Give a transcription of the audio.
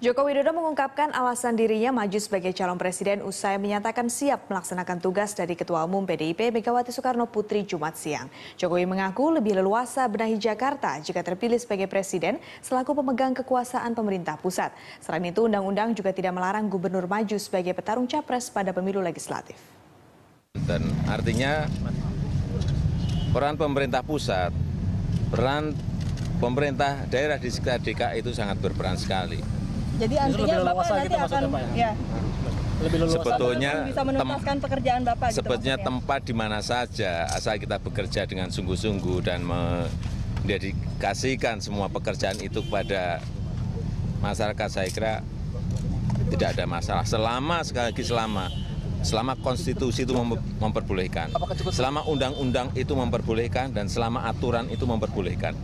Joko Widodo mengungkapkan alasan dirinya maju sebagai calon presiden usai menyatakan siap melaksanakan tugas dari Ketua Umum PDIP Megawati Soekarno Putri Jumat siang. Jokowi mengaku lebih leluasa benahi Jakarta jika terpilih sebagai presiden selaku pemegang kekuasaan pemerintah pusat. Selain itu, undang-undang juga tidak melarang gubernur maju sebagai petarung capres pada pemilu legislatif. Dan artinya peran pemerintah pusat, peran pemerintah daerah di sekitar DKI itu sangat berperan sekali jadi artinya Bapak nanti gitu akan ya? ya. Lebih Sebetulnya bisa menuntaskan pekerjaan Bapak gitu Sebetulnya maksudnya. tempat di mana saja asal kita bekerja dengan sungguh-sungguh dan mendedikasikan semua pekerjaan itu kepada masyarakat saya kira tidak ada masalah selama sekali lagi selama selama konstitusi itu memperbolehkan, selama undang-undang itu memperbolehkan, dan selama aturan itu memperbolehkan.